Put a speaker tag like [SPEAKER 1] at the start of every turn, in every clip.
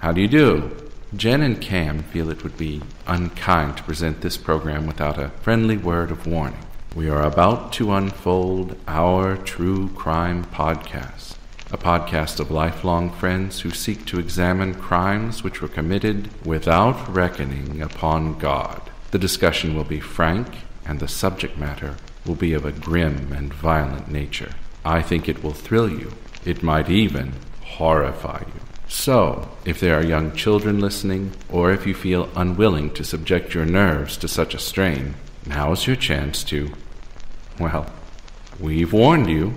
[SPEAKER 1] How do you do? Jen and Cam feel it would be unkind to present this program without a friendly word of warning. We are about to unfold our true crime podcast, a podcast of lifelong friends who seek to examine crimes which were committed without reckoning upon God. The discussion will be frank, and the subject matter will be of a grim and violent nature. I think it will thrill you. It might even horrify you. So,
[SPEAKER 2] if there are young children listening, or if you feel unwilling to subject your nerves to such a strain, now is your chance to. Well, we've warned you.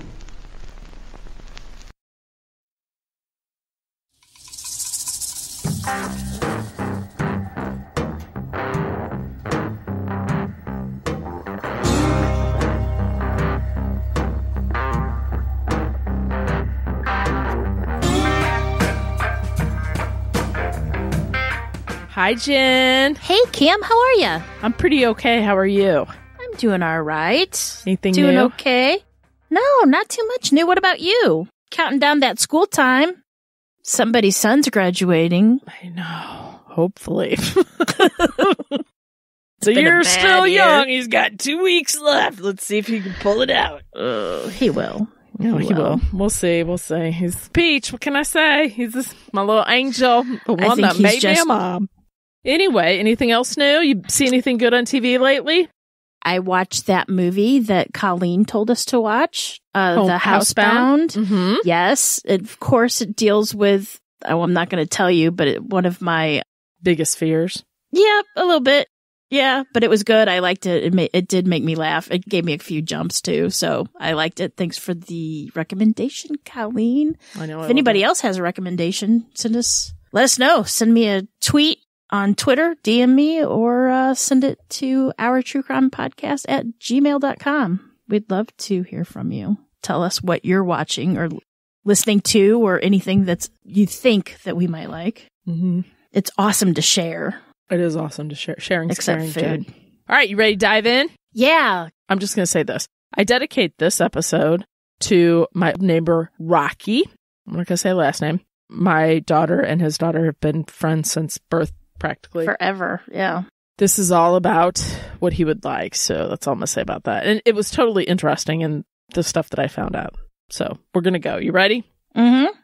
[SPEAKER 2] Hi, Jen. Hey, Kim. How are you? I'm pretty okay. How are you? I'm doing all right. Anything doing new? okay? No, not too much new. What about you? Counting down that school time. Somebody's son's graduating. I know. Hopefully. so you're still year. young. He's got two weeks left. Let's see if he can pull it out. Oh, he will.
[SPEAKER 1] No, oh, he, he will. will. We'll see. We'll see. He's Peach. What can I say? He's my little angel,
[SPEAKER 2] the one that made just, me a mom. Anyway, anything else new? You see anything good on TV lately? I watched that movie that Colleen told us to watch, uh, oh, The Housebound. housebound. Mm-hmm. Yes. of course, it deals with, oh, I'm not going to tell you, but it, one of my biggest fears. Yeah, a little bit. Yeah, but it was good. I liked it. It, ma- it did make me laugh. It gave me a few jumps too. So I liked it. Thanks for the recommendation, Colleen. I know. If I anybody else has a recommendation, send us, let us know. Send me a tweet on Twitter, DM me or uh, send it to our true crime podcast at gmail.com. We'd love to hear from you. Tell us what you're watching or listening to or anything that's you think that we might like. Mm-hmm. It's awesome to share. It is awesome to share. Sharing, except food. Jed.
[SPEAKER 1] All right, you ready to dive in? Yeah. I'm just going to say this. I dedicate this episode to my neighbor Rocky. I'm not going to say last name. My daughter and his daughter have been friends since birth practically. Forever. Yeah. This is all about what he would like. So that's all I'm going to say about that. And it was totally interesting and the stuff that I found out. So we're going to go. You ready? Mm hmm.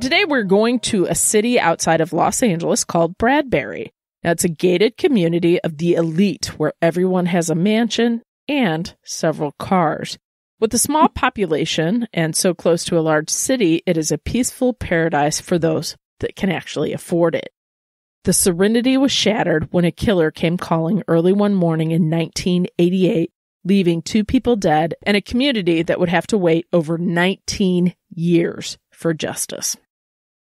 [SPEAKER 1] Today, we're going to a city outside of Los Angeles called Bradbury. Now, it's a gated community of the elite where everyone has a mansion and several cars. With a small population and so close to a large city, it is a peaceful paradise for those that can actually afford it. The serenity was shattered when a killer came calling early one morning in 1988, leaving two people dead and a community that would have to wait over 19 years for justice.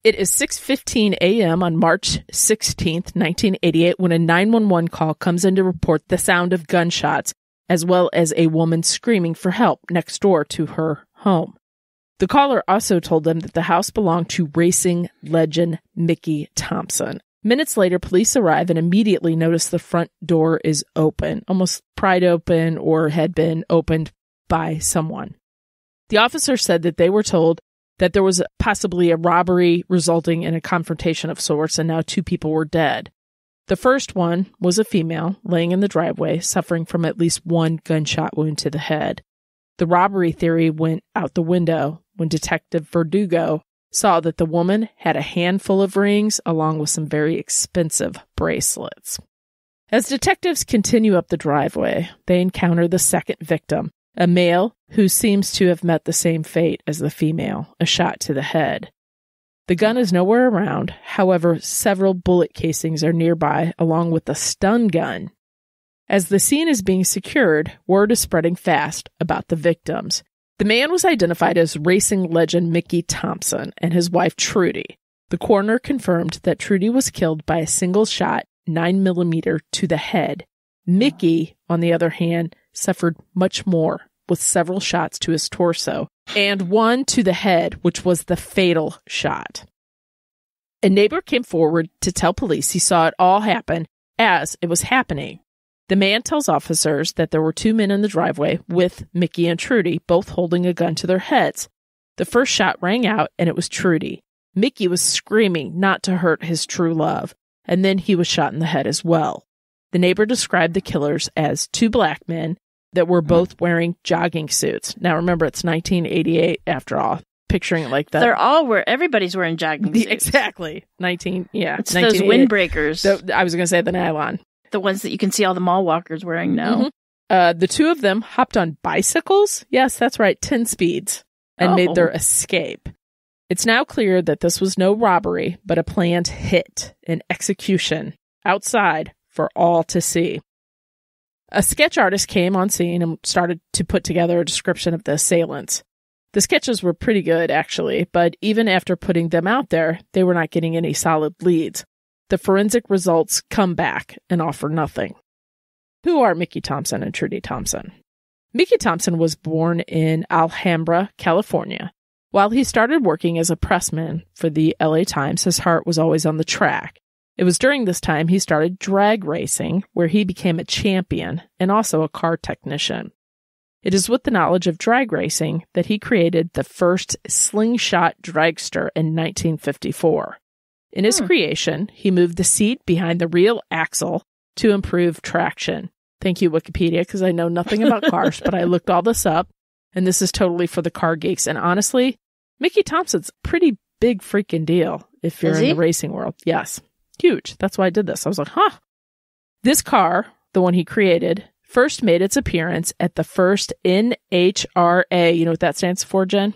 [SPEAKER 1] It is 6:15 a.m. on March 16, 1988, when a 911 call comes in to report the sound of gunshots as well as a woman screaming for help next door to her home. The caller also told them that the house belonged to racing legend Mickey Thompson. Minutes later, police arrive and immediately notice the front door is open, almost pried open or had been opened by someone. The officer said that they were told that there was possibly a robbery resulting in a confrontation of sorts and now two people were dead. The first one was a female laying in the driveway, suffering from at least one gunshot wound to the head. The robbery theory went out the window when Detective Verdugo saw that the woman had a handful of rings along with some very expensive bracelets. As detectives continue up the driveway, they encounter the second victim, a male who seems to have met the same fate as the female, a shot to the head. The gun is nowhere around. However, several bullet casings are nearby, along with a stun gun. As the scene is being secured, word is spreading fast about the victims. The man was identified as racing legend Mickey Thompson and his wife Trudy. The coroner confirmed that Trudy was killed by a single shot, 9mm, to the head. Mickey, on the other hand, suffered much more with several shots to his torso and one to the head, which was the fatal shot. A neighbor came forward to tell police he saw it all happen as it was happening. The man tells officers that there were two men in the driveway with Mickey and Trudy, both holding a gun to their heads. The first shot rang out, and it was Trudy. Mickey was screaming not to hurt his true love, and then he was shot in the head as well. The neighbor described the killers as two black men that were mm-hmm. both wearing jogging suits. Now remember, it's 1988 after all. Picturing it like that. They're
[SPEAKER 2] all where everybody's wearing jogging suits. Exactly. 19, yeah. It's those
[SPEAKER 1] windbreakers. The, I was going to say the nylon. The ones that you can see all the mall walkers wearing now. Mm-hmm. Uh, the two of them hopped on bicycles. Yes, that's right, 10 speeds, and oh. made their oh. escape. It's now clear that this was no robbery, but a planned hit, an execution outside for all to see. A sketch artist came on scene and started to put together a description of the assailants. The sketches were pretty good, actually, but even after putting them out there, they were not getting any solid leads. The forensic results come back and offer nothing. Who are Mickey Thompson and Trudy Thompson? Mickey Thompson was born in Alhambra, California. While he started working as a pressman for the LA Times, his heart was always on the track. It was during this time he started drag racing, where he became a champion and also a car technician. It is with the knowledge of drag racing that he created the first slingshot dragster in 1954. In his hmm. creation, he moved the seat behind the rear axle to improve traction. Thank you, Wikipedia, because I know nothing about cars, but I looked all this up, and this is totally for the car geeks. And honestly, Mickey Thompson's pretty big freaking deal if you're in the racing world. Yes. Huge. That's why I did this. I was like, huh. This car, the one he created, first made its appearance at the first NHRA. You know what that stands for, Jen?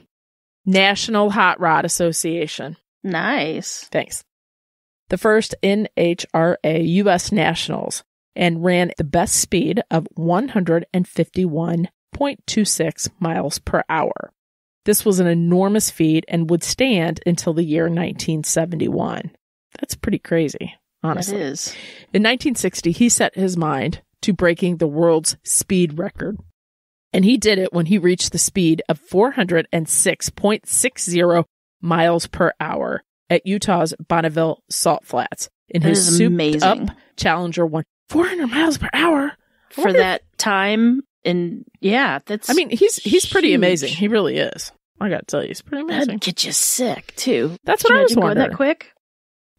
[SPEAKER 1] National Hot Rod Association. Nice. Thanks. The first NHRA U.S. Nationals and ran the best speed of 151.26 miles per hour. This was an enormous feat and would stand until the year 1971. That's pretty crazy, honestly. It is. In 1960, he set his mind to breaking the world's speed record. And he did it when he reached the speed of 406.60 miles per hour at Utah's Bonneville Salt Flats in that his souped amazing. up Challenger 1. 400 miles per hour for that
[SPEAKER 2] time and yeah that's i mean he's he's pretty huge. amazing he really is i gotta tell you he's pretty amazing That'd get you sick too that's what i was wondering that quick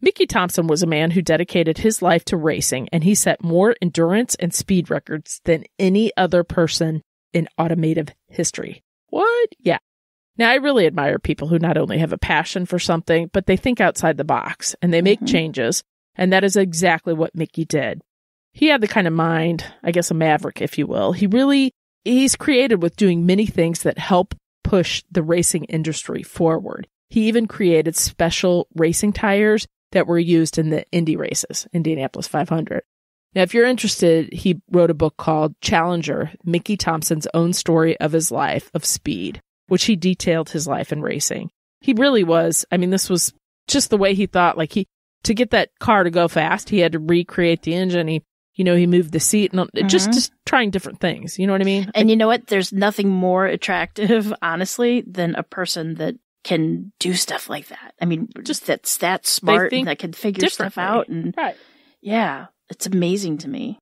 [SPEAKER 1] Mickey Thompson was a man who dedicated his life to racing, and he set more endurance and speed records than any other person in automotive history. What? Yeah. Now, I really admire people who not only have a passion for something, but they think outside the box and they make mm-hmm. changes. And that is exactly what Mickey did. He had the kind of mind, I guess a maverick, if you will. He really, he's created with doing many things that help push the racing industry forward. He even created special racing tires that were used in the Indy races, Indianapolis 500. Now, if you're interested, he wrote a book called Challenger, Mickey Thompson's own story of his life of speed, which he detailed his life in racing. He really was. I mean, this was just the way he thought. Like he, to get that car to go fast, he had to recreate the engine. He,
[SPEAKER 2] you know, he moved the seat and mm-hmm. just, just trying different things. You know what I mean? And you know what? There's nothing more attractive, honestly, than a person that can do stuff like that. I mean, just that's that smart and that can figure stuff out. And right. yeah, it's amazing
[SPEAKER 1] to me.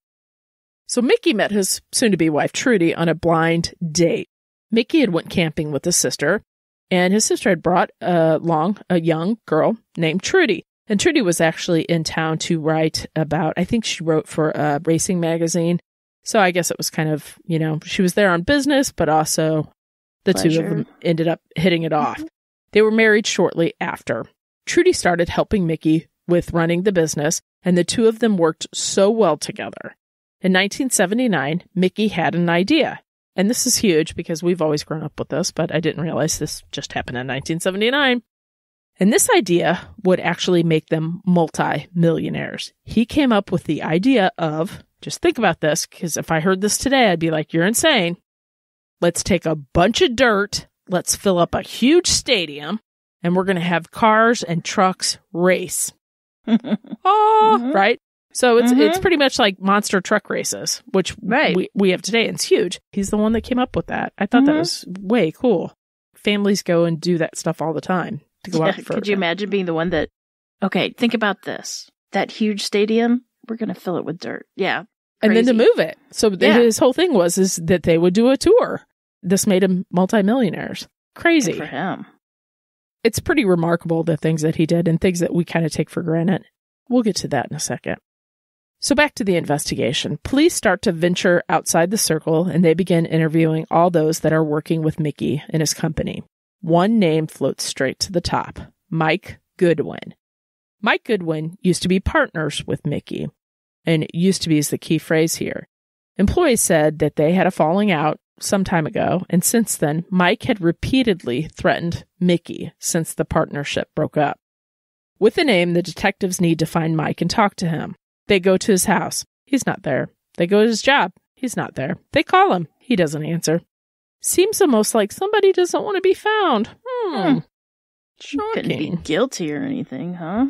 [SPEAKER 1] So Mickey met his soon to be wife Trudy on a blind date. Mickey had went camping with his sister and his sister had brought uh, along a young girl named Trudy. And Trudy was actually in town to write about, I think she wrote for a racing magazine. So I guess it was kind of, you know, she was there on business, but also the Pleasure. two of them ended up hitting it off. Mm-hmm. They were married shortly after. Trudy started helping Mickey with running the business, and the two of them worked so well together. In 1979, Mickey had an idea. And this is huge because we've always grown up with this, but I didn't realize this just happened in 1979. And this idea would actually make them multi millionaires. He came up with the idea of just think about this, because if I heard this today, I'd be like, you're insane. Let's take a bunch of dirt Let's fill up a huge stadium and we're going to have cars and trucks race. oh, mm-hmm. right. So it's mm-hmm. it's pretty much like monster truck races, which right. we, we have today, and it's huge. He's the one that came up with that. I thought mm-hmm. that was way cool. Families go and do that stuff all the time to go yeah, out. For, could you imagine
[SPEAKER 2] being the one that? Okay, think about this. That huge stadium, we're going to fill it with dirt. Yeah, Crazy. and then to move it. So yeah. his
[SPEAKER 1] whole thing was is that they would do a tour this made him multimillionaires. Crazy. Good for him. It's pretty remarkable the things that he did and things that we kind of take for granted. We'll get to that in a second. So back to the investigation. Police start to venture outside the circle and they begin interviewing all those that are working with Mickey and his company. One name floats straight to the top. Mike Goodwin. Mike Goodwin used to be partners with Mickey and used to be is the key phrase here. Employees said that they had a falling out some time ago, and since then, Mike had repeatedly threatened Mickey since the partnership broke up. With a name, the detectives need to find Mike and talk to him. They go to his house. He's not there. They go to his job. He's not there. They call him. He doesn't answer. Seems almost like somebody doesn't want to be found. Hmm. hmm. Shocking. Couldn't be guilty or anything, huh?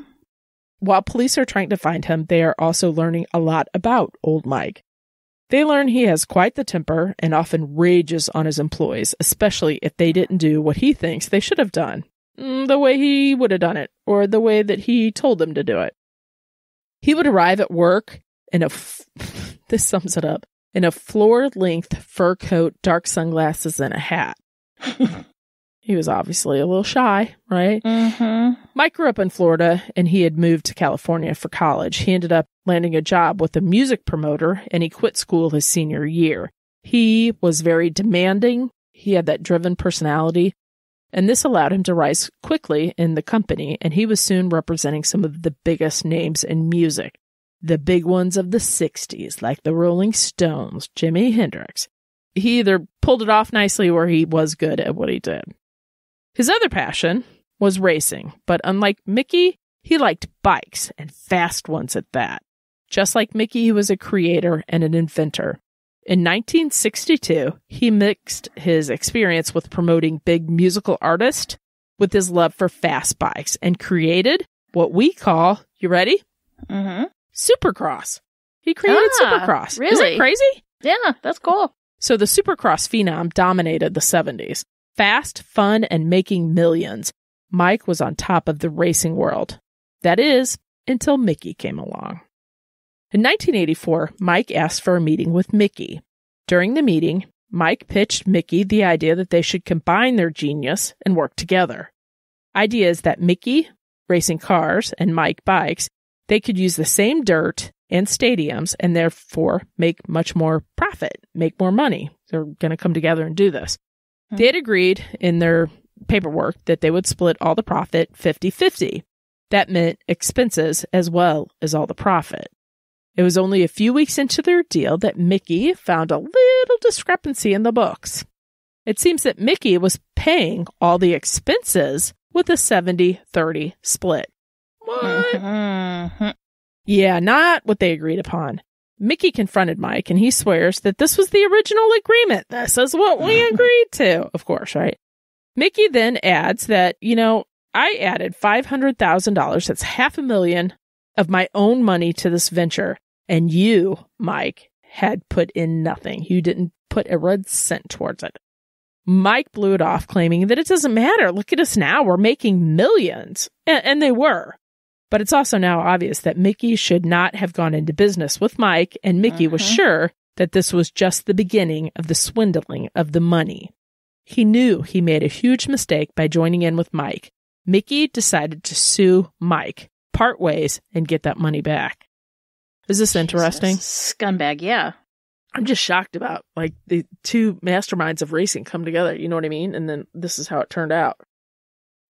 [SPEAKER 1] While police are trying to find him, they are also learning a lot about old Mike. They learn he has quite the temper and often rages on his employees, especially if they didn't do what he thinks they should have done, mm, the way he would have done it, or the way that he told them to do it. He would arrive at work in a f- this sums it up in a floor length fur coat, dark sunglasses, and a hat. He was obviously a little shy, right? Mm-hmm. Mike grew up in Florida and he had moved to California for college. He ended up landing a job with a music promoter and he quit school his senior year. He was very demanding. He had that driven personality. And this allowed him to rise quickly in the company, and he was soon representing some of the biggest names in music. The big ones of the 60s, like the Rolling Stones, Jimi Hendrix. He either pulled it off nicely or he was good at what he did. His other passion was racing, but unlike Mickey, he liked bikes and fast ones at that. Just like Mickey, he was a creator and an inventor. In 1962, he mixed his experience with promoting big musical artists with his love for fast bikes and created what we call, you ready? Mm-hmm. Supercross. He created ah, Supercross. Really? Isn't crazy? Yeah, that's cool. So the Supercross phenom dominated the 70s fast, fun, and making millions, Mike was on top of the racing world. That is, until Mickey came along. In 1984, Mike asked for a meeting with Mickey. During the meeting, Mike pitched Mickey the idea that they should combine their genius and work together. Ideas that Mickey, racing cars, and Mike bikes, they could use the same dirt and stadiums and therefore make much more profit, make more money. They're going to come together and do this. Hmm. They had agreed in their paperwork that they would split all the profit 50 50. That meant expenses as well as all the profit. It was only a few weeks into their deal that Mickey found a little discrepancy in the books. It seems that Mickey was paying all the expenses with a 70 30 split. What? Mm-hmm. Yeah, not what they agreed upon. Mickey confronted Mike and he swears that this was the original agreement. This is what we agreed to. Of course, right? Mickey then adds that, you know, I added $500,000, that's half a million of my own money to this venture. And you, Mike, had put in nothing. You didn't put a red cent towards it. Mike blew it off, claiming that it doesn't matter. Look at us now. We're making millions. And, and they were. But it's also now obvious that Mickey should not have gone into business with Mike, and Mickey uh-huh. was sure that this was just the beginning of the swindling of the money. He knew he made a huge mistake by joining in with Mike. Mickey decided to sue Mike, part ways, and get that money back. Is this Jesus. interesting? Scumbag, yeah. I'm just shocked about like the two masterminds of racing come together, you know what I mean? And then this is how it turned out.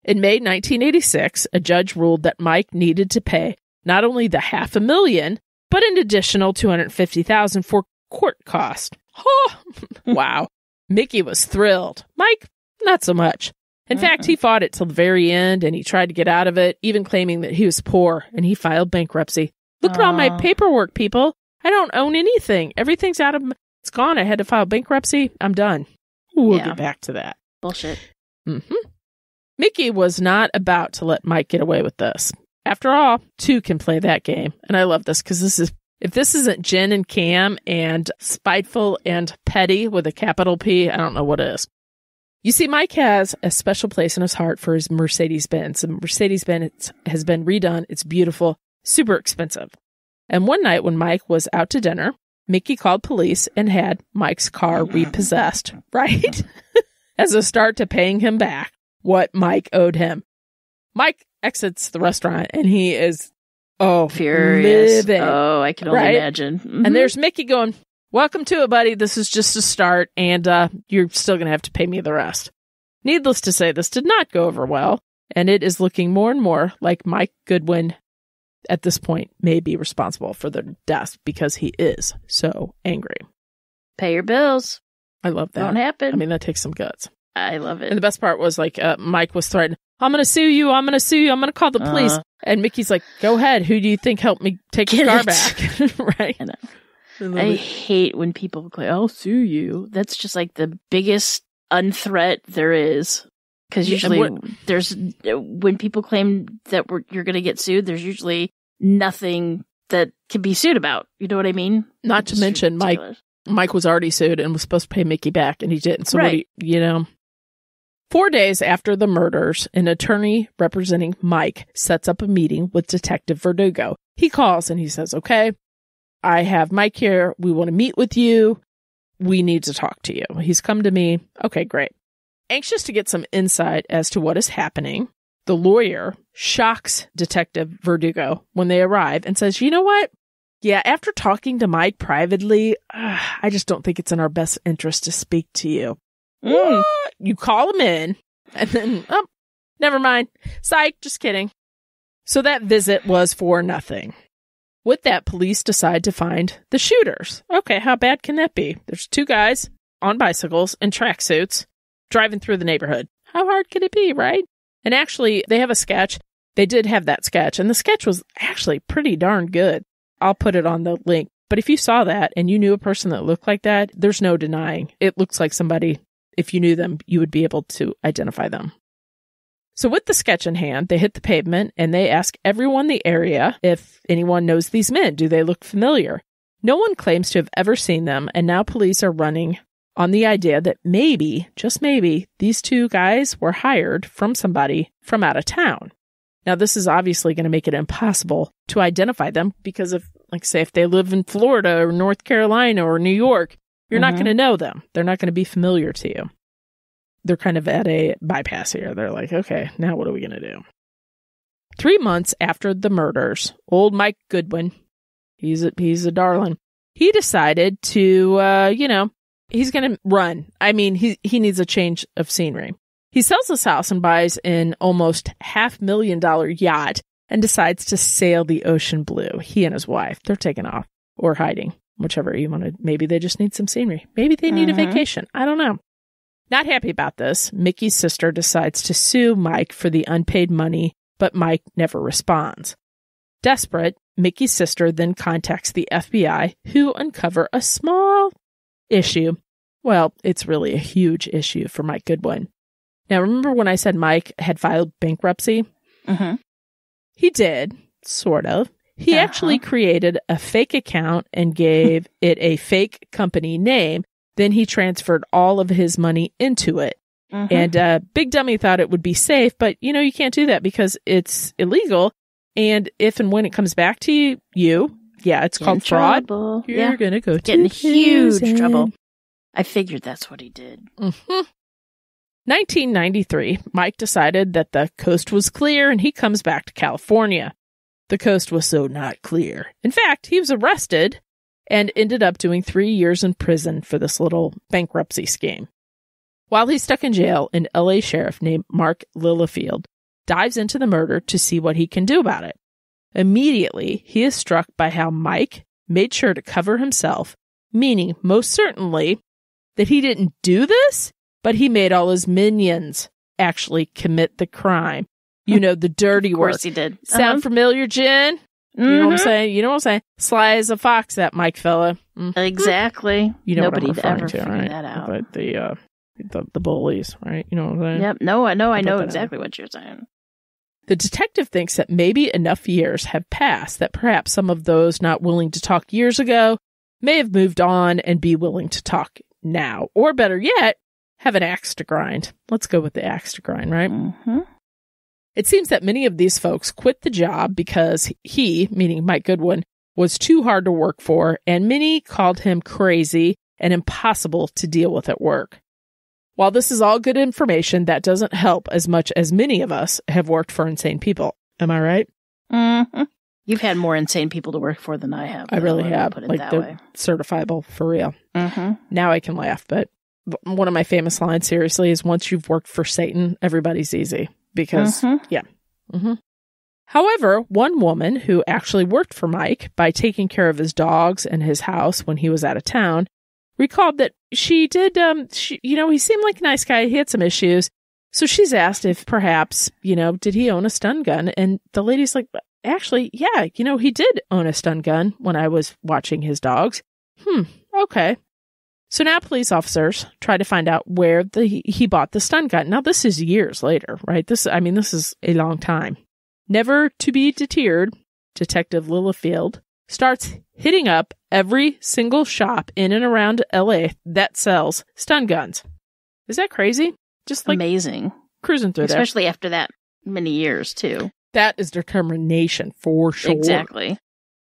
[SPEAKER 1] In May 1986, a judge ruled that Mike needed to pay not only the half a million, but an additional 250,000 for court costs. Oh, wow. Mickey was thrilled. Mike, not so much. In uh-huh. fact, he fought it till the very end and he tried to get out of it, even claiming that he was poor and he filed bankruptcy. Look at all my paperwork, people. I don't own anything. Everything's out of it's gone. I had to file bankruptcy. I'm done. We'll yeah. get back to that.
[SPEAKER 2] Bullshit. Mm-hmm.
[SPEAKER 1] Mickey was not about to let Mike get away with this. After all, two can play that game. And I love this because this is, if this isn't Jen and Cam and spiteful and petty with a capital P, I don't know what is. You see, Mike has a special place in his heart for his Mercedes Benz. The Mercedes Benz has been redone. It's beautiful, super expensive. And one night when Mike was out to dinner, Mickey called police and had Mike's car repossessed, right? As a start to paying him back what Mike owed him. Mike exits the restaurant and he
[SPEAKER 2] is oh furious. oh, I can only right? imagine. Mm-hmm. And there's
[SPEAKER 1] Mickey going, "Welcome to it, buddy. This is just a start, and uh, you're still gonna have to pay me the rest." Needless to say, this did not go over well, and it is looking more and more like Mike Goodwin at this point may be responsible for the death because he is so angry. Pay your bills. I love that. Don't happen. I mean, that takes some guts. I love it. And the best part was like uh, Mike was threatened. I'm gonna sue you. I'm gonna sue you. I'm gonna call the police. uh And Mickey's like, "Go ahead. Who do you think helped me take the car it. back?" right. I, I, I
[SPEAKER 2] hate when people go, "I'll sue you." That's just like the biggest unthreat there is. Because usually yeah, there's when people claim that you're going to get sued, there's usually nothing that can be sued about. You know what I mean? Not it's to mention Mike.
[SPEAKER 1] Mike was already sued and was supposed to pay Mickey back, and he didn't. So right. you, you know, Four days after the murders, an attorney representing Mike sets up a meeting with Detective Verdugo. He calls and he says, Okay, I have Mike here. We want to meet with you. We need to talk to you. He's come to me. Okay, great. Anxious to get some insight as to what is happening, the lawyer shocks Detective Verdugo when they arrive and says, You know what? Yeah, after talking to Mike privately, uh, I just don't think it's in our best interest to speak to you. Mm. You call them in and then, oh, never mind. Psych, just kidding. So that visit was for nothing. With that, police decide to find the shooters. Okay, how bad can that be? There's two guys on bicycles and tracksuits driving through the neighborhood. How hard could it be, right? And actually, they have a sketch. They did have that sketch, and the sketch was actually pretty darn good. I'll put it on the link. But if you saw that and you knew a person that looked like that, there's no denying it looks like somebody if you knew them, you would be able to identify them. So, with the sketch in hand, they hit the pavement and they ask everyone the area if anyone knows these men. Do they look familiar? No one claims to have ever seen them, and now police are running on the idea that maybe, just maybe, these two guys were hired from somebody from out of town. Now, this is obviously going to make it impossible to identify them because of, like, say, if they live in Florida or North Carolina or New York, you're mm-hmm. not going to know them. They're not going to be familiar to you. They're kind of at a bypass here. They're like, okay, now what are we going to do? Three months after the murders, old Mike Goodwin, he's a, he's a darling, he decided to, uh, you know, he's going to run. I mean, he, he needs a change of scenery. He sells his house and buys an almost half million dollar yacht and decides to sail the ocean blue. He and his wife, they're taking off or hiding whichever you want to. Maybe they just need some scenery. Maybe they need a mm-hmm. vacation. I don't know. Not happy about this, Mickey's sister decides to sue Mike for the unpaid money, but Mike never responds. Desperate, Mickey's sister then contacts the FBI, who uncover a small issue. Well, it's really a huge issue for Mike Goodwin. Now, remember when I said Mike had filed bankruptcy? Mm-hmm. He did, sort of. He uh-huh. actually created a fake account and gave it a fake company name. Then he transferred all of his money into it.
[SPEAKER 2] Uh-huh. And uh,
[SPEAKER 1] Big Dummy thought it would be safe, but you know, you can't do that because it's illegal. And if and when it comes back to you, you yeah, it's Get called fraud.
[SPEAKER 2] Trouble. You're yeah. going go to go get in huge trouble. I figured that's what he did. Mm-hmm.
[SPEAKER 1] 1993, Mike decided that the coast was clear and he comes back to California. The coast was so not clear. In fact, he was arrested and ended up doing three years in prison for this little bankruptcy scheme. While he's stuck in jail, an LA sheriff named Mark Lillifield dives into the murder to see what he can do about it. Immediately, he is struck by how Mike made sure to cover himself, meaning most certainly that he didn't do this, but he made all his minions actually commit the crime you know, the dirty work. Of course he did. Uh-huh. Sound familiar, Jen?
[SPEAKER 2] You mm-hmm. know what I'm mm-hmm. saying?
[SPEAKER 1] You know what I'm saying? Sly as a fox, that Mike fella. Mm-hmm. Exactly. You know nobody ever to, right? that out. But the, uh, the, the bullies, right? You know what I'm saying? Yep. No, I know. I know exactly out. what you're saying. The detective thinks that maybe enough years have passed that perhaps some of those not willing to talk years ago may have moved on and be willing to talk now, or better yet, have an axe to grind. Let's go with the axe to grind, right? Mm-hmm. It seems that many of these folks quit the job because he, meaning Mike Goodwin, was too hard to work for, and many called him crazy and impossible to deal with at work. While this is all good information, that doesn't help as much as many of us have worked for insane people. Am I right?
[SPEAKER 2] Mm-hmm. You've had more insane people to work for than I have. I really have. Put it like that way.
[SPEAKER 1] certifiable for real. Mm-hmm. Now I can laugh, but one of my famous lines, seriously, is once you've worked for Satan, everybody's easy because, mm-hmm. yeah. Mm-hmm. However, one woman who actually worked for Mike by taking care of his dogs and his house when he was out of town recalled that she did, um, she, you know, he seemed like a nice guy. He had some issues. So she's asked if perhaps, you know, did he own a stun gun? And the lady's like, actually, yeah, you know, he did own a stun gun when I was watching his dogs. Hmm, okay. So now police officers try to find out where the, he bought the stun gun. Now this is years later, right? This, I mean, this is a long time. Never to be deterred, Detective Lillifield starts hitting up every single shop in and around LA that sells stun guns. Is that crazy?
[SPEAKER 2] Just like amazing.
[SPEAKER 1] Cruising through Especially there.
[SPEAKER 2] after that many years too.
[SPEAKER 1] That is determination for sure. Exactly.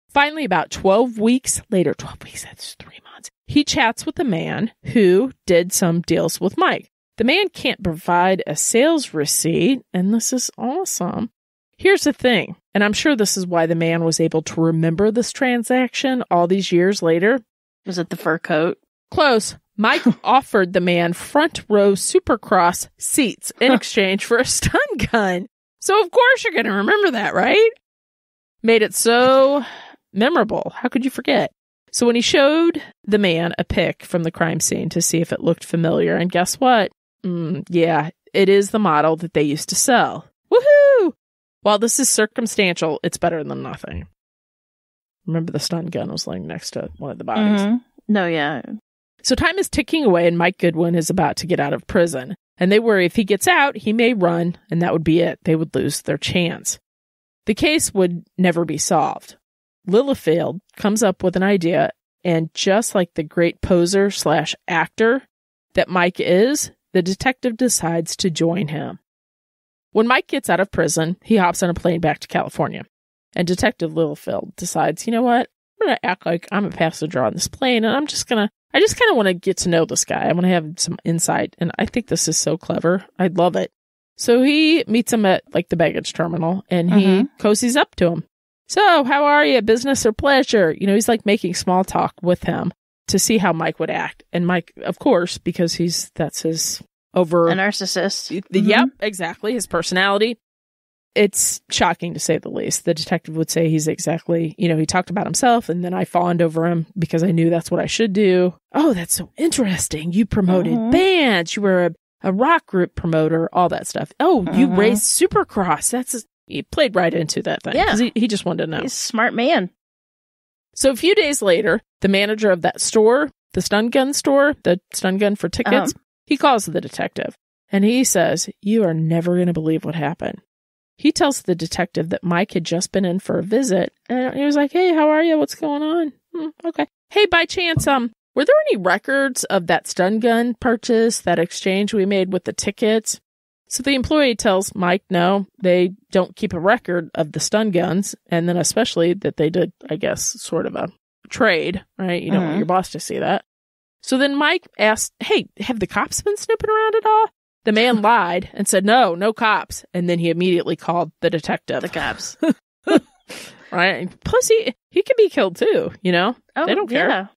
[SPEAKER 1] Finally, about 12 weeks later, 12 weeks, that's three he chats with a man who did some deals with Mike. The man can't provide a sales receipt, and this is awesome. Here's the thing, and I'm sure this is why the man was able to remember this transaction all these years later. Was it the fur coat? Close. Mike offered the man front row supercross seats in exchange for a stun gun. So, of course, you're going to remember that, right? Made it so memorable. How could you forget? So when he showed the man a pic from the crime scene to see if it looked familiar, and guess what? Mm, yeah, it is the model that they used to sell. Woohoo! While this is circumstantial, it's better than nothing. Remember the stun gun was laying next to one of the bodies. Mm-hmm. No, yeah. So time is ticking away, and Mike Goodwin is about to get out of prison. And they worry if he gets out, he may run, and that would be it. They would lose their chance. The case would never be solved. Lilifield comes up with an idea, and just like the great poser slash actor that Mike is, the detective decides to join him. When Mike gets out of prison, he hops on a plane back to California, and Detective Lilifield decides, you know what? I'm going to act like I'm a passenger on this plane, and I'm just going to, I just kind of want to get to know this guy. I want to have some insight, and I think this is so clever. I love it. So he meets him at like the baggage terminal, and he mm cozies up to him so, how are you? Business or pleasure? You know, he's like making small talk with him to see how Mike would act. And Mike, of course, because he's that's his over a narcissist. Mm-hmm. Yep, exactly. His personality. It's shocking to say the least. The detective would say he's exactly, you know, he talked about himself and then I fawned over him because I knew that's what I should do. Oh, that's so interesting. You promoted mm-hmm. bands. You were a, a rock group promoter, all that stuff. Oh, mm-hmm. you race supercross. That's he played right into that thing. Yeah. He, he just wanted to know. He's a smart man. So a few days later, the manager of that store, the stun gun store, the stun gun for tickets, uh-huh. he calls the detective and he says, You are never going to believe what happened. He tells the detective that Mike had just been in for a visit and he was like, Hey, how are you? What's going on? Hmm, okay. Hey, by chance, um, were there any records of that stun gun purchase, that exchange we made with the tickets? So the employee tells Mike no, they don't keep a record of the stun guns, and then especially that they did, I guess, sort of a trade, right? You don't mm-hmm. want your boss to see that. So then Mike asked, Hey, have the cops been snooping around at all? The man lied and said, No, no cops. And then he immediately called the detective. The cops. right? Plus, he, he could be killed too, you know? Oh, they don't yeah. care.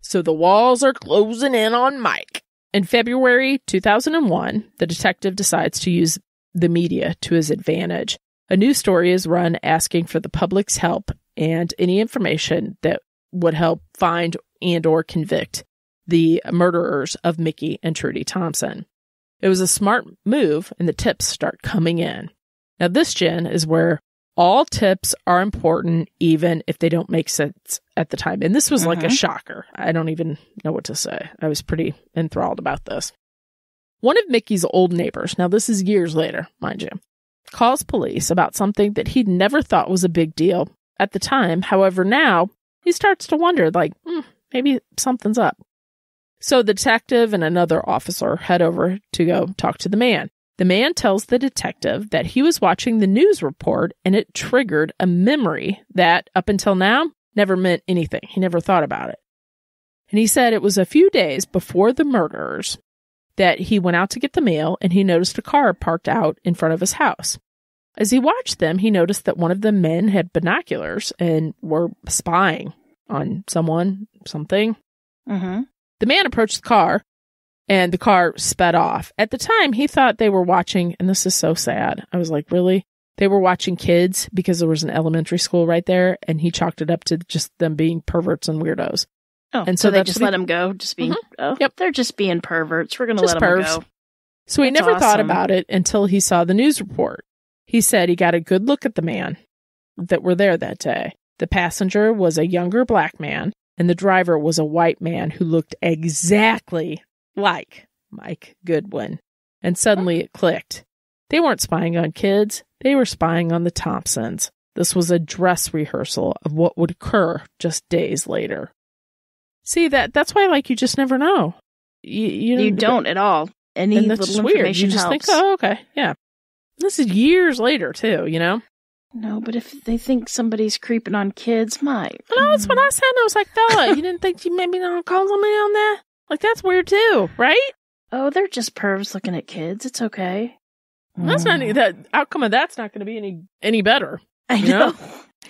[SPEAKER 1] So the walls are closing in on Mike. In February 2001, the detective decides to use the media to his advantage. A new story is run asking for the public's help and any information that would help find and or convict the murderers of Mickey and Trudy Thompson. It was a smart move and the tips start coming in. Now this gen is where all tips are important, even if they don't make sense at the time. And this was mm-hmm. like a mm-hmm. shocker. I don't even know what to say. I was pretty enthralled about this. One of Mickey's old neighbors, now this is years later, mind you, calls police about something that he'd never thought was a big deal at the time. However, now he starts to wonder, like, mm, maybe something's up. So the detective and another officer head over to go talk to the man. The man tells the detective that he was watching the news report and it triggered a memory that, up until now, never meant anything. He never thought about it. And he said it was a few days before the murders that he went out to get the mail and he noticed a car parked out in front of his house. As he watched them, he noticed that one of the men had binoculars and were spying on someone, something. Mm-hmm. The man approached the car and the car sped off. At the time, he thought they were watching, and this is so sad. I was like, really? They were watching kids because there was an elementary school right there, and he chalked it up to just them being perverts and weirdos. Oh, and so, so they just he, let him go,
[SPEAKER 2] just being, mm-hmm. oh, yep. they're just being perverts. We're going to let them go.
[SPEAKER 1] So he That's never awesome. thought about it until he saw the news report. He said he got a good look at the man that were there that day. The passenger was a younger black man, and the driver was a white man who looked exactly like Mike Goodwin. And suddenly it clicked. They weren't spying on kids, they were spying on the Thompsons. This was a dress rehearsal of what would occur just days later. See that that's why like you just never know. You you, you don't at all. Any and that's little weird. You just helps. think,
[SPEAKER 2] oh okay, yeah. This is years later too, you know. No, but if they think somebody's creeping on kids, my.
[SPEAKER 1] No, that's what mm. I said. I was like, fella, you didn't think you maybe not call somebody on that? Like that's weird too, right? Oh, they're just pervs looking
[SPEAKER 2] at kids. It's okay.
[SPEAKER 1] That's mm. not any, that
[SPEAKER 2] outcome of that's not going to be any any better. I know.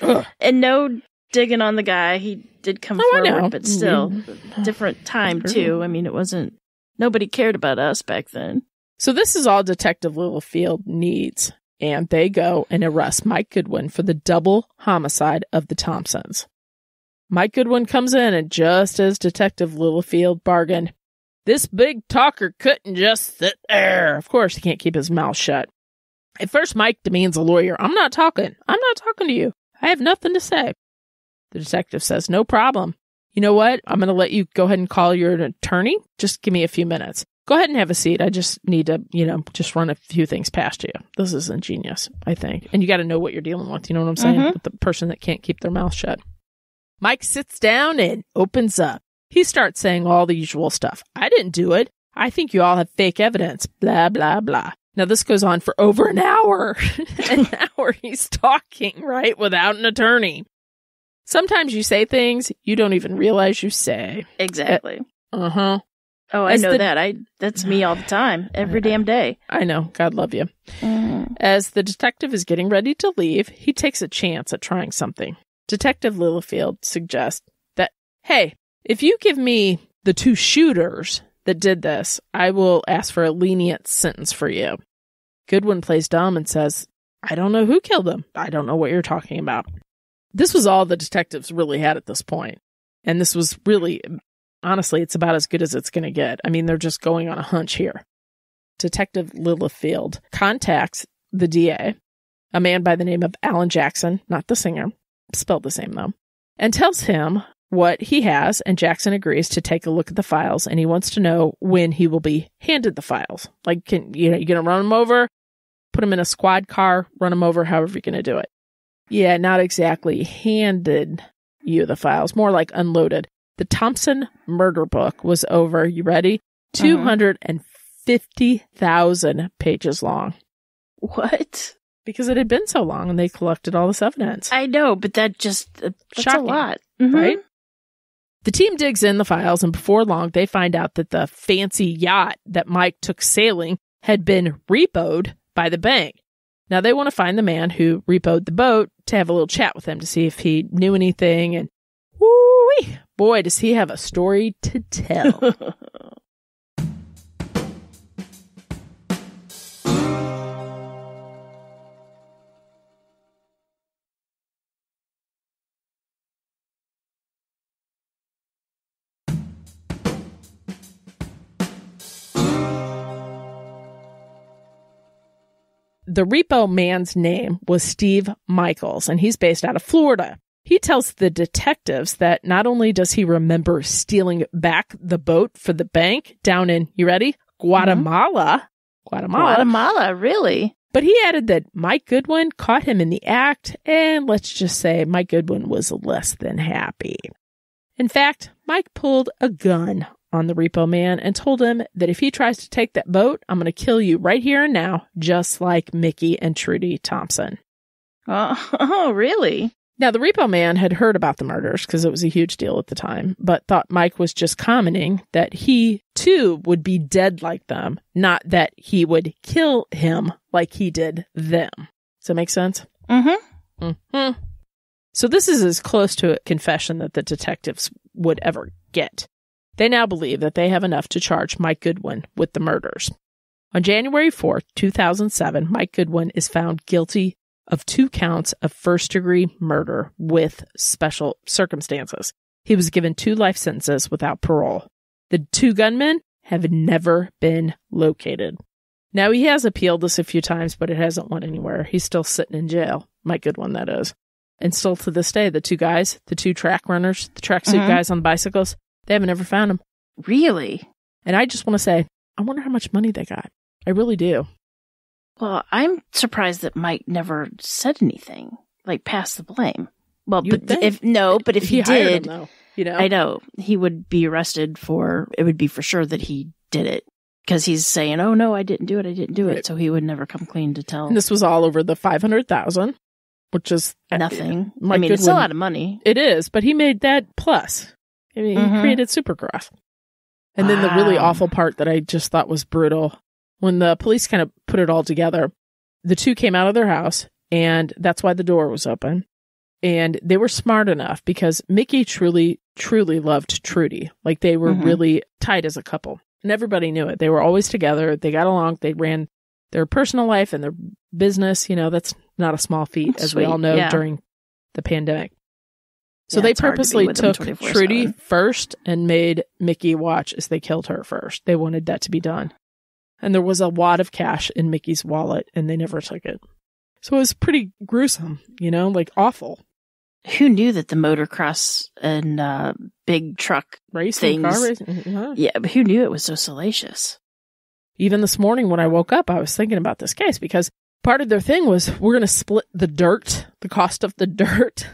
[SPEAKER 2] know? and no digging on the guy. He did come oh, forward, but still, mm-hmm. different time too. I mean, it wasn't nobody cared about us back then.
[SPEAKER 1] So this is all Detective Littlefield needs, and they go and arrest Mike Goodwin for the double homicide of the Thompsons. Mike Goodwin comes in, and just as Detective Littlefield bargained, this big talker couldn't just sit there. Of course, he can't keep his mouth shut. At first, Mike demands a lawyer. I'm not talking. I'm not talking to you. I have nothing to say. The detective says, No problem. You know what? I'm going to let you go ahead and call your attorney. Just give me a few minutes. Go ahead and have a seat. I just need to, you know, just run a few things past you. This is ingenious, I think. And you got to know what you're dealing with. You know what I'm saying? Mm-hmm. the person that can't keep their mouth shut. Mike sits down and opens up. He starts saying all the usual stuff. I didn't do it. I think you all have fake evidence. Blah, blah, blah. Now, this goes on for over an hour. an hour he's talking, right? Without an attorney. Sometimes you say things you don't even realize you say.
[SPEAKER 2] Exactly.
[SPEAKER 1] Uh huh. Oh, I As know the, that. I that's me all the time, every damn day. I know. God love you. Mm. As the detective is getting ready to leave, he takes a chance at trying something. Detective Littlefield suggests that, hey, if you give me the two shooters that did this, I will ask for a lenient sentence for you. Goodwin plays dumb and says, I don't know who killed them. I don't know what you're talking about. This was all the detectives really had at this point. And this was really, honestly, it's about as good as it's going to get. I mean, they're just going on a hunch here. Detective Littlefield contacts the DA, a man by the name of Alan Jackson, not the singer, spelled the same though, and tells him what he has, and Jackson agrees to take a look at the files, and he wants to know when he will be handed the files. Like, can you know, you gonna run them over, put them in a squad car, run them over, however you're gonna do it. Yeah, not exactly handed you the files, more like unloaded. The Thompson murder book was over. You ready? Uh-huh. Two hundred and fifty thousand pages long. What? because it had been so long and they collected all this evidence. I know, but that just uh, a lot, mm-hmm. right? The team digs in the files, and before long, they find out that the fancy yacht that Mike took sailing had been repoed by the bank. Now, they want to find the man who repoed the boat to have a little chat with him to see if he knew anything. And woo boy, does he have a story to tell. the repo man's name was Steve Michaels, and he's based out of Florida. He tells the detectives that not only does he remember stealing back the boat for the bank down in, you ready? Guatemala. Mm-hmm. Guatemala. Guatemala, really? But he added that Mike Goodwin caught him in the act, and let's just say Mike Goodwin was less than happy. In fact, Mike pulled a gun on the repo man and told him that if he tries to take that boat, I'm going to kill you right here and now, just like Mickey and Trudy Thompson. Oh, oh really? Now, the repo man had heard about the murders because it was a huge deal at the time, but thought Mike was just commenting that he too would be dead like them, not that he would kill him like he did them. Does that make sense? Mm hmm. Mm hmm. So, this is as close to a confession that the detectives would ever get. They now believe that they have enough to charge Mike Goodwin with the murders. On January 4, 2007, Mike Goodwin is found guilty of two counts of first degree murder with special circumstances. He was given two life sentences without parole. The two gunmen have never been located. Now, he has appealed this a few times, but it hasn't went anywhere. He's still sitting in jail. Mike Goodwin, that is. And still to this day, the two guys, the two track runners, the tracksuit mm-hmm. guys on the bicycles, they haven't ever found him. Really? And I just want to say, I wonder how much money they got. I really do.
[SPEAKER 2] Well, I'm surprised that Mike never said anything, like pass the blame. Well, you but think. if no, but if he, he did, him, though, you know, I know he would be arrested for. It would be for sure that he did it because he's saying, "Oh no, I didn't do it. I didn't do right. it." So he would never come clean to tell. And this was all over the five hundred thousand, which is uh, nothing. Uh, I mean, Goodwin, it's a lot of
[SPEAKER 1] money. It is, but he made that plus. I mean, mm-hmm. he created Supercross. And then the really ah. awful part that I just thought was brutal when the police kind of put it all together, the two came out of their house, and that's why the door was open. And they were smart enough because Mickey truly, truly loved Trudy. Like they were mm-hmm. really tight as a couple. And everybody knew it. They were always together. They got along. They ran their personal life and their business. You know, that's not a small feat, that's as sweet. we all know yeah. during the pandemic. So yeah, they purposely to took Trudy first and made Mickey watch as they killed her first. They wanted that to be done. And there was a wad of cash in Mickey's wallet and they never took it.
[SPEAKER 2] So it was pretty gruesome, you know, like awful. Who knew that the motocross and uh, big truck racing, things,
[SPEAKER 1] racing, yeah. yeah,
[SPEAKER 2] but who knew it was so salacious? Even this morning when
[SPEAKER 1] I woke up, I was thinking about this case because part of their thing was we're going to split the dirt, the cost of the dirt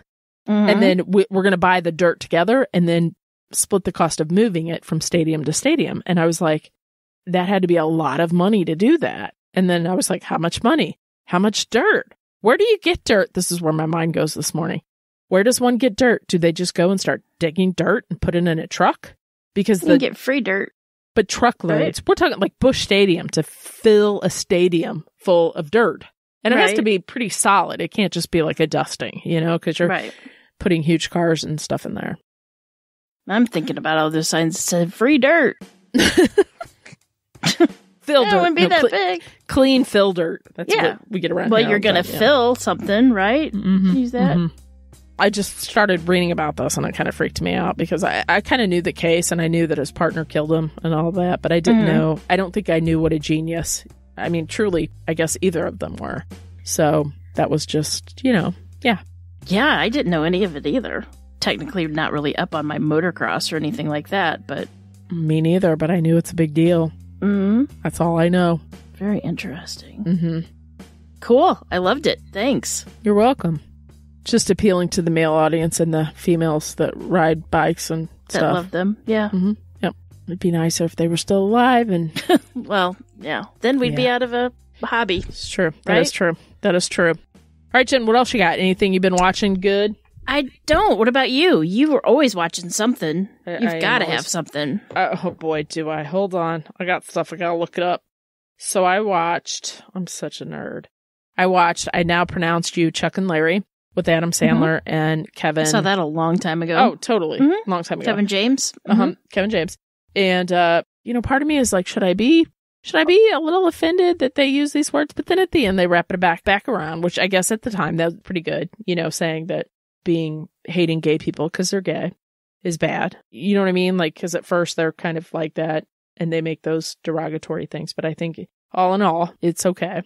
[SPEAKER 1] Mm-hmm. And then we, we're going to buy the dirt together and then split the cost of moving it from stadium to stadium. And I was like, that had to be a lot of money to do that. And then I was like, how much money? How much dirt? Where do you get dirt? This is where my mind goes this morning. Where does one get dirt? Do they just go and start digging dirt and put it in a
[SPEAKER 2] truck? Because they get free dirt,
[SPEAKER 1] but truckloads. Right. We're talking like Bush Stadium to fill a stadium full of dirt, and it right. has to be pretty solid. It can't just be like a
[SPEAKER 2] dusting, you
[SPEAKER 1] know, because you're right putting huge cars and stuff in there.
[SPEAKER 2] I'm thinking about all those signs that said free dirt. fill yeah, dirt. It wouldn't be no, that big. Clean fill dirt. That's yeah. what we get around. Well, now, you're gonna but, yeah. fill something, right? Mm-hmm, Use that.
[SPEAKER 1] Mm-hmm. I just started reading about this and it kind of freaked me out because I, I kind of knew the case and I knew that his partner killed him and all that, but I didn't mm know. I don't think I knew what a genius.
[SPEAKER 2] I mean, truly, I guess either of them were.
[SPEAKER 1] So that was just, you know,
[SPEAKER 2] yeah, yeah, I didn't know any of it either. Technically, not really up on my motocross or anything like that, but.
[SPEAKER 1] Me neither, but I knew it's a big deal. Mm-hmm. That's all I know.
[SPEAKER 2] Very interesting. Mm-hmm. Cool. I loved it. Thanks. You're welcome.
[SPEAKER 1] Just appealing to the male audience and the females that ride bikes and that stuff. love
[SPEAKER 2] them. Yeah. Mm-hmm.
[SPEAKER 1] Yep. It'd be nicer if they were still alive and.
[SPEAKER 2] well, yeah. Then we'd yeah. be out of a hobby. It's true. That is right? true. That is true. All right, Jen, what else you got? Anything you've been watching good? I don't. What about you? You were always watching something. I, You've got to always... have something. Uh, oh boy, do I. Hold on. I got stuff. I got to look it up. So
[SPEAKER 1] I watched, I'm such a nerd. I watched, I now pronounced you Chuck and Larry with Adam mm-hmm. Sandler mm-hmm. and Kevin. I saw that a long time ago. Oh, totally. Mm-hmm. Long time ago. Kevin James. Uh-huh. Mm-hmm. Uh-huh. Kevin James. And, uh, you know, part of me is like, should I be should I be a little offended that they use these words? But then at the end, they wrap it back back around, which I guess at the time that was pretty good. You know, saying that being hating gay people because they're gay is bad. You know what I mean? Like, because at first they're kind of like that, and they make those derogatory things. But I think all in all, it's okay.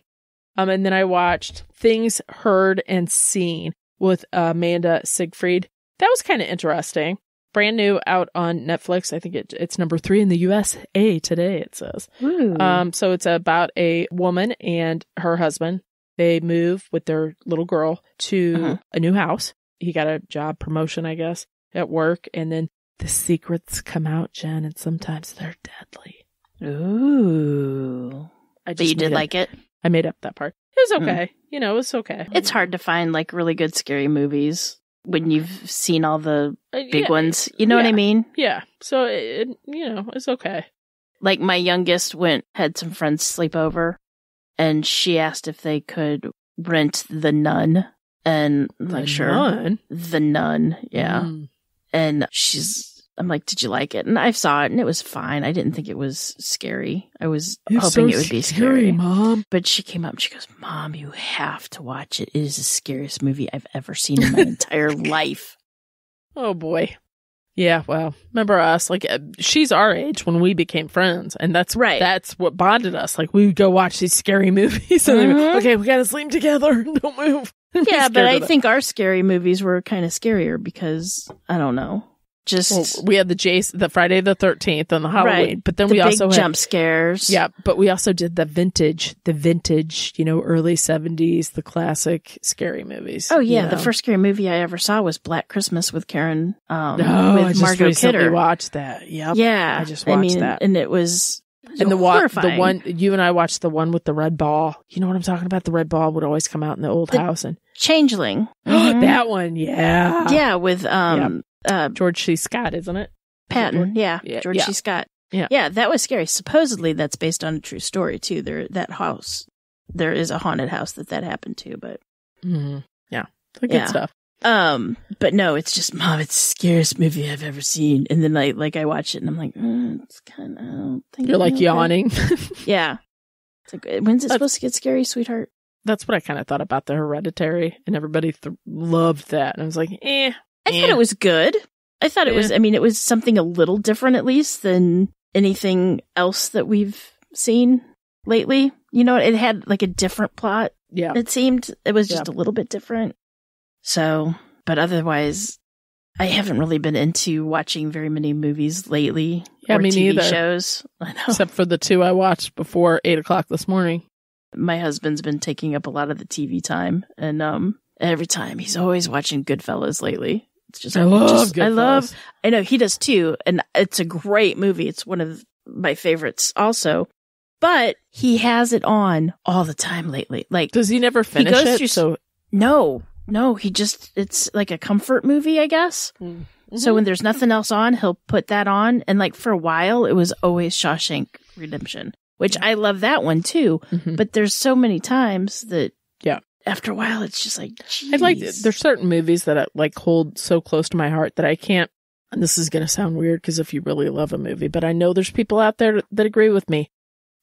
[SPEAKER 1] Um, and then I watched Things Heard and Seen with Amanda Siegfried. That was kind of interesting brand new out on Netflix. I think it, it's number three in the USA today, it says. Um, so it's about a woman and her husband. They move with their little girl to uh-huh. a new house. He got a job promotion, I guess, at work. And then the secrets come out, Jen, and sometimes they're deadly.
[SPEAKER 2] Ooh. I but you did like it?
[SPEAKER 1] I made up that part. It was hmm. okay. Mm.
[SPEAKER 2] You know, it was okay. It's hard to find like really good scary movies when you've seen all the uh, big yeah, ones. You know yeah, what I mean?
[SPEAKER 1] Yeah. So it, it, you know, it's okay.
[SPEAKER 2] Like my youngest went had some friends sleep over and she asked if they could rent The Nun and the like sure. Nun? The Nun, yeah. Mm. And she's I'm like, did you like it? And I saw it and it was fine. I didn't think it was scary. I was it's hoping so it would be scary, Mom. But she came up and she goes, Mom, you have to watch it. It is the scariest movie I've ever seen in my entire life. Oh boy. Yeah, well, remember us?
[SPEAKER 1] Like, uh, she's our age when we became friends, and that's right. That's what bonded us. Like, we would go watch
[SPEAKER 2] these scary movies, and mm-hmm. go, okay,
[SPEAKER 1] we gotta sleep together. Don't move. yeah, but I think our
[SPEAKER 2] scary movies were kind of scarier because I don't know just well, we had the Jason,
[SPEAKER 1] the Friday the Thirteenth and the Halloween, right. but then the we also had, jump
[SPEAKER 2] scares. Yeah, but we also did the
[SPEAKER 1] vintage, the vintage, you know, early seventies, the classic scary movies. Oh yeah, know? the first
[SPEAKER 2] scary movie I ever saw was Black Christmas with Karen. Um, oh, with I just Margot Kidder. watched that. Yep. Yeah, I just watched I mean, that, and it was and the wa- the one you and I watched the
[SPEAKER 1] one with the red ball. You know what I'm talking about? The red ball would always come out in the old the house and
[SPEAKER 2] Changeling. Mm-hmm. that one, yeah. Yeah, with um yep uh, George C. Scott, isn't it? Patton, yeah, yeah, George yeah. C. Scott. Yeah. yeah, that was scary. Supposedly, that's based on a true story too. There, that house, there is a haunted house that that happened to. But mm-hmm. yeah, the good yeah. stuff. Um, but no, it's just mom. It's the scariest movie I've ever seen. And then I like I watch it and I'm like, mm, it's kind of. You're like yawning. yeah, it's like uh, when's it that's, supposed to get scary, sweetheart?
[SPEAKER 1] That's what I kind of thought about the Hereditary, and everybody th-
[SPEAKER 2] loved that, and I was like, eh, I yeah. thought it was good. I thought it yeah. was, I mean, it was something a little different at least than anything else that we've seen lately. You know, it had like a different plot. Yeah. It seemed it was just yeah. a little bit different. So, but otherwise, I haven't really been into watching very many movies lately. Yeah, or me TV neither. Shows, except for the two I watched before eight o'clock this morning. My husband's been taking up a lot of the TV time, and um, every time he's always watching Goodfellas lately. It's just I love. Just, I love. I know he does too, and it's a great movie. It's one of my favorites, also. But he has it on all the time lately. Like, does he never finish he it? Through, so no, no, he just it's like a comfort movie, I guess. mm So when there's nothing else on, he'll put that on. And like for a while, it was always Shawshank Redemption, which I love that one too. Mm-hmm. But there's so many times that yeah, after a while, it's just like, geez. I like, there's
[SPEAKER 1] certain movies that I, uh, like hold so close to my heart that I can't, and this is going to sound weird because if you really love a movie, but I know there's people out there that agree with me.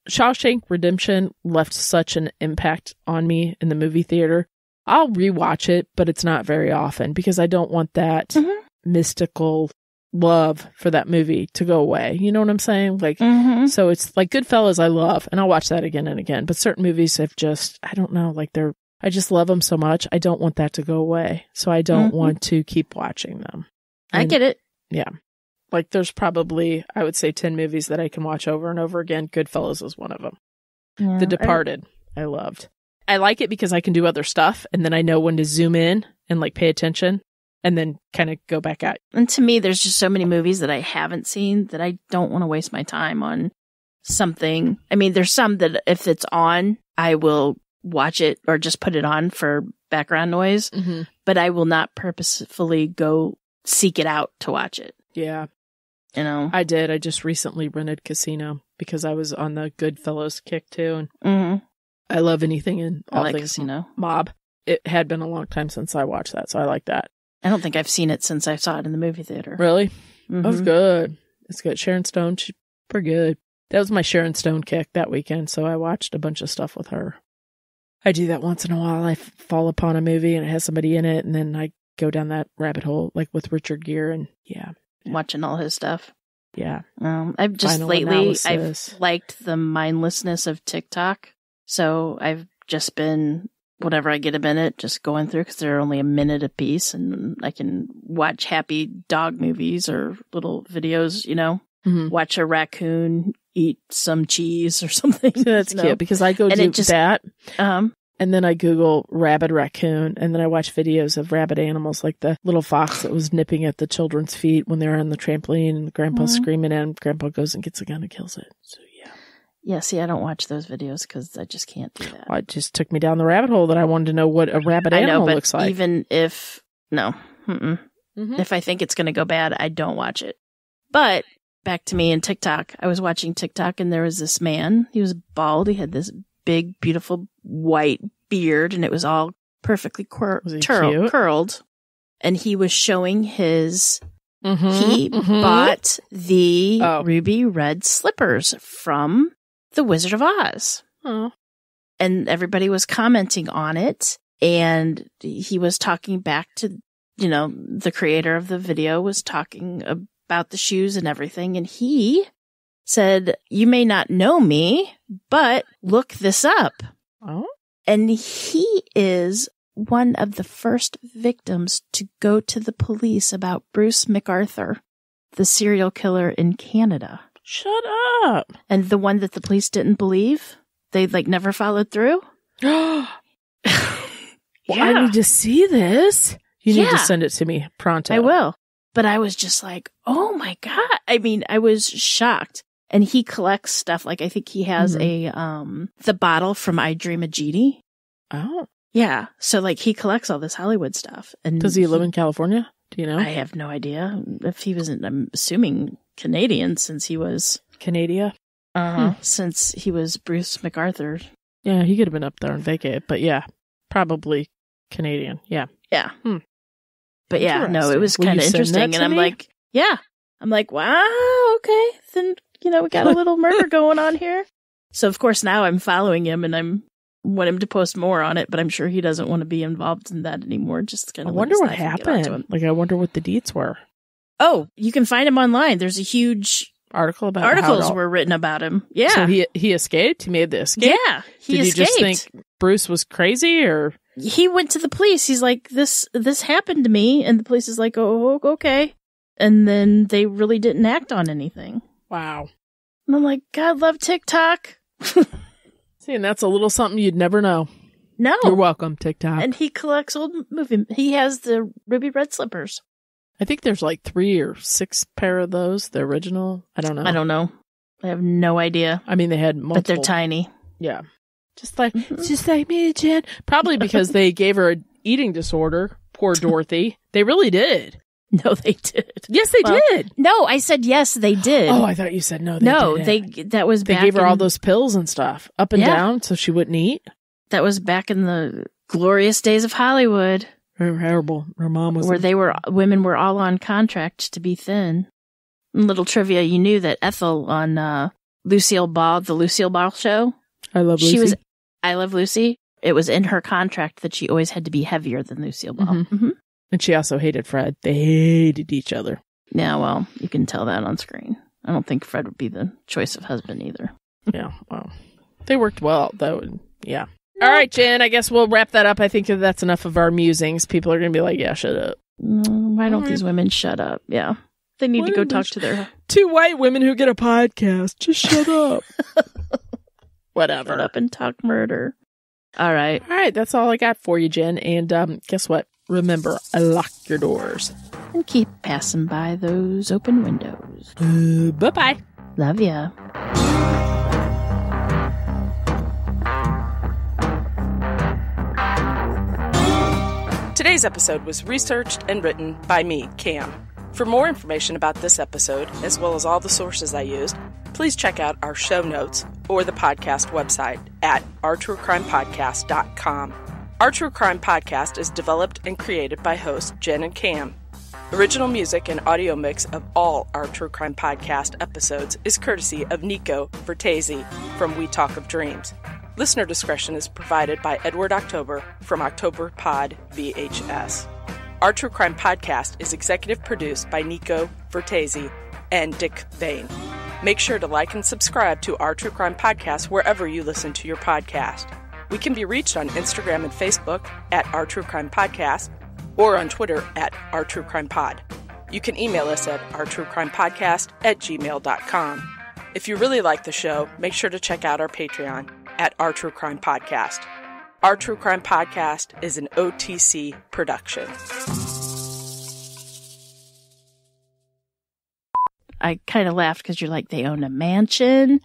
[SPEAKER 1] Shawshank Redemption left such an impact on me in the movie theater. I'll rewatch it, but it's not very often because I don't want that mm-hmm. mystical love for that movie to go away. You know what I'm saying? Like, mm-hmm. so it's like Goodfellas I love and I'll watch that again and again, but certain movies have just, I don't know, like they're I just love them so much. I don't want that to go away. So I don't mm-hmm. want to keep watching them. And, I get it. Yeah. Like there's probably, I would say 10 movies that I can watch over and over again. Goodfellas is one of them. Yeah, the Departed, I, I loved. I like it because I can do other stuff and then I know when to zoom in and
[SPEAKER 2] like pay attention and then kind of go back out. And to me, there's just so many movies that I haven't seen that I don't want to waste my time on something. I mean, there's some that if it's on, I will watch it or just put it on for background noise, mm-hmm. but I will not purposefully go seek it out to watch it. Yeah. You
[SPEAKER 1] know, I did. I just recently rented Casino because I was on the Goodfellas kick too. And mm-hmm.
[SPEAKER 2] I love anything in all I like things Casino. mob. It had been a long time since I watched that, so I like that. I don't think I've seen it since I saw it in the movie theater. Really?
[SPEAKER 1] Mm-hmm. That was mm-hmm. good. It's good. Sharon Stone, she's pretty good. That was my Sharon Stone kick that weekend, so I watched a bunch
[SPEAKER 2] of stuff with her.
[SPEAKER 1] I do that once in a while. I f- fall upon a movie and it has somebody in it, and then I go down that rabbit hole, like with Richard Gere, and yeah,
[SPEAKER 2] watching all his stuff. Yeah, um, I've just Final lately analysis. I've liked the mindlessness of TikTok, so I've just been whenever I get a minute, just going through because they're only a minute a piece, and I can watch happy dog movies or little videos. You know, mm-hmm. watch a raccoon eat some cheese or something. that's cute because I go and do just, that.
[SPEAKER 1] Um, and then I Google rabid raccoon and then I watch videos of rabid animals like the little fox that was nipping at the children's feet when they were on the trampoline and grandpa's mm-hmm. screaming and Grandpa goes and gets a gun and kills it. So yeah.
[SPEAKER 2] Yeah, see, I don't watch those videos because I just can't do
[SPEAKER 1] that. Well, it just took me down the rabbit hole that I wanted to know what a rabid animal know, looks like.
[SPEAKER 2] Even if, no, mm-hmm. if I think it's going to go bad, I don't watch it. But back to me in TikTok. I was watching TikTok and there was this man. He was bald. He had this big, beautiful white beard and it was all perfectly cur- tur- curled. And he was showing his.
[SPEAKER 1] Mm-hmm, he mm-hmm. bought
[SPEAKER 2] the oh. ruby red slippers from The Wizard of Oz. Oh. And everybody was commenting on it. And he was talking back to, you know, the creator of the video was talking about the shoes and everything. And he said, you may not know me, but look this up. Oh. And he is one of the first victims to go to the police about Bruce MacArthur, the serial killer in Canada. Shut up. And the one that the police didn't believe, they like never followed through. well, yeah. I need to see this. You need to send it to me pronto. I will. But I was just like, oh my God. I mean, I was shocked. And he collects stuff. Like I think he has mm-hmm. a, um, the bottle from I Dream a Genie. Oh. Yeah. So like he collects all this Hollywood stuff. And does he, he live in California? Do you know? I have no idea if he wasn't, I'm assuming Canadian since he was Canada. Uh-huh. Since he was Bruce MacArthur. Yeah, he could have been up there on vacay, but yeah, probably Canadian. Yeah. Yeah. Hmm.
[SPEAKER 1] But yeah, no, it was kind of interesting. And I'm me? like,
[SPEAKER 2] yeah, I'm like, wow, okay. Then, you know, we got a little murder going on here. So of course now I'm following him and I'm want him to post more on it, but I'm sure he doesn't want to be involved in that anymore. Just kind of wonder what
[SPEAKER 1] happened. Like I wonder what the deeds were.
[SPEAKER 2] Oh, you can find him online. There's a huge article about articles all... were written about him. Yeah, so he he escaped. He made the escape. Yeah, he Did escaped. just
[SPEAKER 1] think Bruce was crazy or
[SPEAKER 2] he went to the police. He's like, "This this happened to me," and the police is like, "Oh, oh, oh okay." And then they really didn't act on anything. Wow. And I'm like, God, love TikTok. See,
[SPEAKER 1] and that's a little something you'd never know. No, you're welcome, TikTok. And
[SPEAKER 2] he collects old movie. He has the ruby red slippers.
[SPEAKER 1] I think there's like three or six pair of those. The original.
[SPEAKER 2] I don't know. I don't know. I have no idea. I mean, they had multiple. But they're tiny. Yeah.
[SPEAKER 1] Just like, mm-hmm. just like me, Jen. Probably because they gave her an eating disorder. Poor Dorothy. they really did. No, they did. Yes, they well, did.
[SPEAKER 2] No, I said yes, they did. Oh, I thought you said no. They no, didn't. they that was they gave her in, all those pills and stuff up and yeah. down so she wouldn't eat. That was back in the glorious days of Hollywood. Horrible. Her mom was where they were. Women were all on contract to be thin. little trivia: you knew that Ethel on uh, Lucille Ball, the Lucille Ball show. I love. Lucy. She was I Love Lucy, it was in her contract that she always had to be heavier than Lucille Ball. Mm-hmm. Mm-hmm. And she also hated Fred. They hated each other. Yeah, well, you can tell that on screen. I don't think Fred would be the choice of husband either. yeah, well,
[SPEAKER 1] they worked well, though. Yeah. Nope. All right, Jen, I guess we'll wrap that up. I think that's enough of our musings. People are going to be like, yeah, shut up. Mm, why don't right. these women
[SPEAKER 2] shut up? Yeah.
[SPEAKER 1] They need to go talk to their. Two white women who get a podcast. Just shut up.
[SPEAKER 2] Whatever. Shut up and talk
[SPEAKER 1] murder. All right. All right. That's all I got for you, Jen. And um, guess what? Remember, lock your doors.
[SPEAKER 2] And keep passing by those open windows. Uh, bye bye. Love ya.
[SPEAKER 1] Today's episode was researched and written by me, Cam. For more information about this episode, as well as all the sources I used, please check out our show notes or the podcast website at ourtruecrimepodcast.com. Our True Crime Podcast is developed and created by hosts Jen and Cam. Original music and audio mix of all our True Crime Podcast episodes is courtesy of Nico Vertesi from We Talk of Dreams. Listener discretion is provided by Edward October from October Pod VHS. Our True Crime podcast is executive produced by Nico Vertesi and Dick Vane. Make sure to like and subscribe to our True Crime podcast wherever you listen to your podcast. We can be reached on Instagram and Facebook at Our True Crime Podcast or on Twitter at Our True Crime Pod. You can email us at Our True Crime Podcast at gmail.com. If you really like the show, make sure to check out our Patreon at Our True Crime Podcast. Our True Crime Podcast is an OTC production.
[SPEAKER 2] I kind of laughed because you're like, they own a mansion.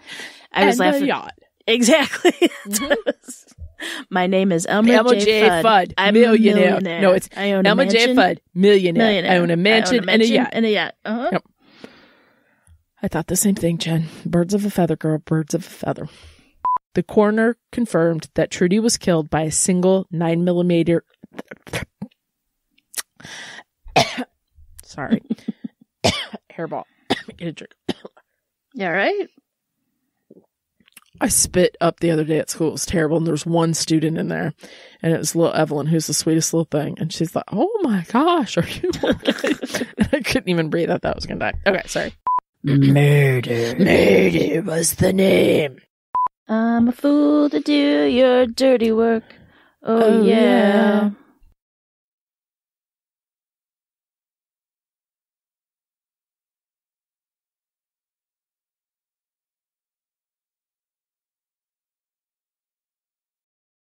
[SPEAKER 2] I and was laughing. yacht. Exactly. Mm-hmm. My name is Emma J. J. Fudd. Fudd I'm millionaire. millionaire. No, it's I own J. Fudd, millionaire. millionaire. I own a mansion, own a mansion and a yacht. And a yacht. Uh-huh. Yep.
[SPEAKER 1] I thought the same thing, Jen. Birds of a feather, girl. Birds of a feather. The coroner confirmed that Trudy was killed by a single 9 millimeter. Sorry. Hairball. Get a drink. Yeah, right? I spit up the other day at school. It was terrible. And there was one student in there, and it was little Evelyn, who's the sweetest little thing. And she's like, Oh my gosh, are you okay? I couldn't even breathe. I thought I was going to die. Okay, sorry.
[SPEAKER 2] Murder. Murder was the name. I'm a fool to do your dirty work. Oh, oh yeah. yeah.